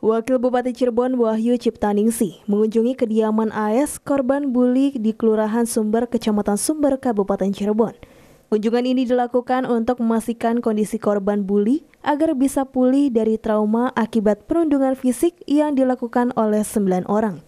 Wakil Bupati Cirebon Wahyu Ciptaningsi mengunjungi kediaman AS korban buli di Kelurahan Sumber, Kecamatan Sumber, Kabupaten Cirebon. Kunjungan ini dilakukan untuk memastikan kondisi korban buli agar bisa pulih dari trauma akibat perundungan fisik yang dilakukan oleh sembilan orang.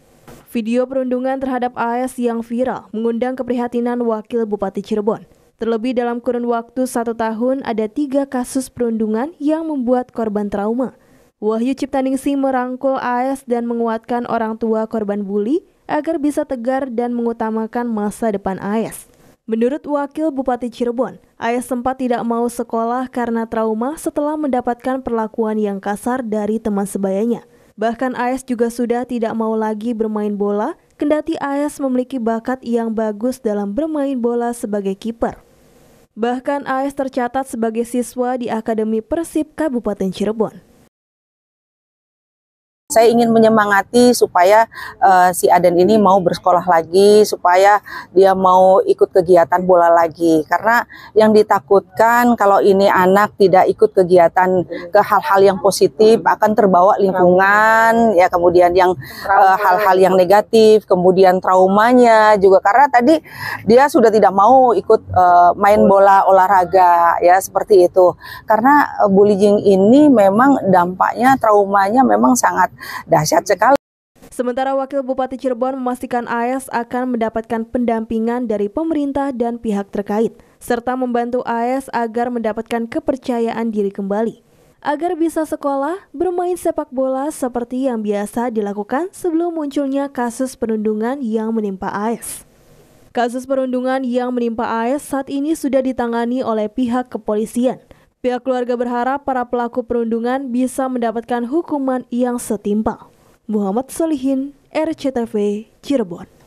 Video perundungan terhadap AS yang viral mengundang keprihatinan Wakil Bupati Cirebon. Terlebih dalam kurun waktu satu tahun ada tiga kasus perundungan yang membuat korban trauma – Wahyu Ciptaningsi merangkul AS dan menguatkan orang tua korban bully agar bisa tegar dan mengutamakan masa depan AS. Menurut Wakil Bupati Cirebon, AS sempat tidak mau sekolah karena trauma setelah mendapatkan perlakuan yang kasar dari teman sebayanya. Bahkan AS juga sudah tidak mau lagi bermain bola, kendati AS memiliki bakat yang bagus dalam bermain bola sebagai kiper. Bahkan AS tercatat sebagai siswa di Akademi Persib Kabupaten Cirebon saya ingin menyemangati supaya uh, si Aden ini mau bersekolah lagi, supaya dia mau ikut kegiatan bola lagi. Karena yang ditakutkan kalau ini anak tidak ikut kegiatan ke hal-hal yang positif akan terbawa lingkungan, ya kemudian yang eh, hal-hal uh, yang negatif, kemudian traumanya juga karena tadi dia sudah tidak mau ikut uh, main bola olahraga, ya seperti itu. Karena uh, bullying ini memang dampaknya traumanya memang sangat dahsyat sekali. Sementara Wakil Bupati Cirebon memastikan AS akan mendapatkan pendampingan dari pemerintah dan pihak terkait, serta membantu AS agar mendapatkan kepercayaan diri kembali. Agar bisa sekolah, bermain sepak bola seperti yang biasa dilakukan sebelum munculnya kasus penundungan yang menimpa AS. Kasus perundungan yang menimpa AS saat ini sudah ditangani oleh pihak kepolisian. Pihak keluarga berharap para pelaku perundungan bisa mendapatkan hukuman yang setimpal. Muhammad Solihin, RCTV, Cirebon.